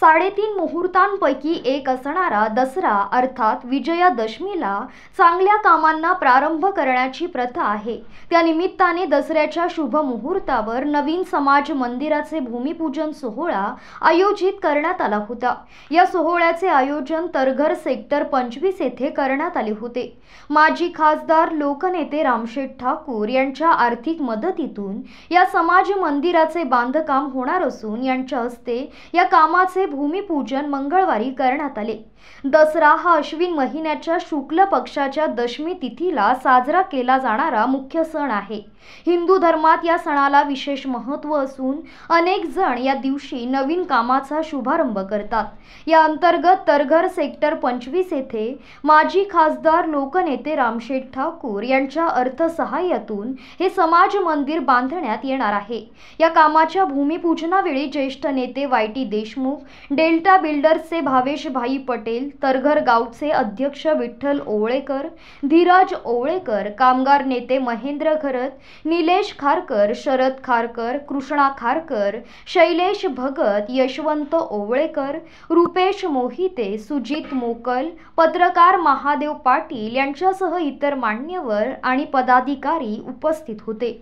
साडेतीन मुहूर्तांपैकी एक असणारा दसरा अर्थात विजयादशमीला चांगल्या कामांना प्रारंभ करण्याची प्रथा आहे त्या निमित्ताने दसऱ्याच्या शुभ मुहूर्तावर नवीन समाज मंदिराचे भूमिपूजन सोहळा आयोजित करण्यात आला होता या सोहळ्याचे आयोजन तरघर सेक्टर पंचवीस येथे करण्यात आले होते माजी खासदार लोकनेते रामशेठ ठाकूर यांच्या आर्थिक मदतीतून या समाज मंदिराचे बांधकाम होणार असून यांच्या हस्ते या कामाचे याचे भूमिपूजन मंगळवारी करण्यात आले दसरा हा अश्विन महिन्याच्या शुक्ल पक्षाच्या दशमी तिथीला साजरा केला जाणारा मुख्य सण आहे हिंदू धर्मात या सणाला विशेष महत्व असून अनेक जण या दिवशी नवीन कामाचा शुभारंभ करतात या अंतर्गत तरघर सेक्टर पंचवीस येथे माजी खासदार लोकनेते रामशेठ ठाकूर यांच्या अर्थसहाय्यातून हे समाज मंदिर बांधण्यात येणार आहे या कामाच्या भूमिपूजनावेळी ज्येष्ठ नेते वाय टी देशमुख डेल्टा बिल्डर्सचे भावेशभाई पटेल तरघर गावचे अध्यक्ष विठ्ठल ओवळेकर धीराज ओवळेकर कामगार नेते महेंद्र खरत निलेश खारकर शरद खारकर कृष्णा खारकर शैलेश भगत यशवंत ओवळेकर रुपेश मोहिते सुजित मोकल पत्रकार महादेव पाटील यांच्यासह इतर मान्यवर आणि पदाधिकारी उपस्थित होते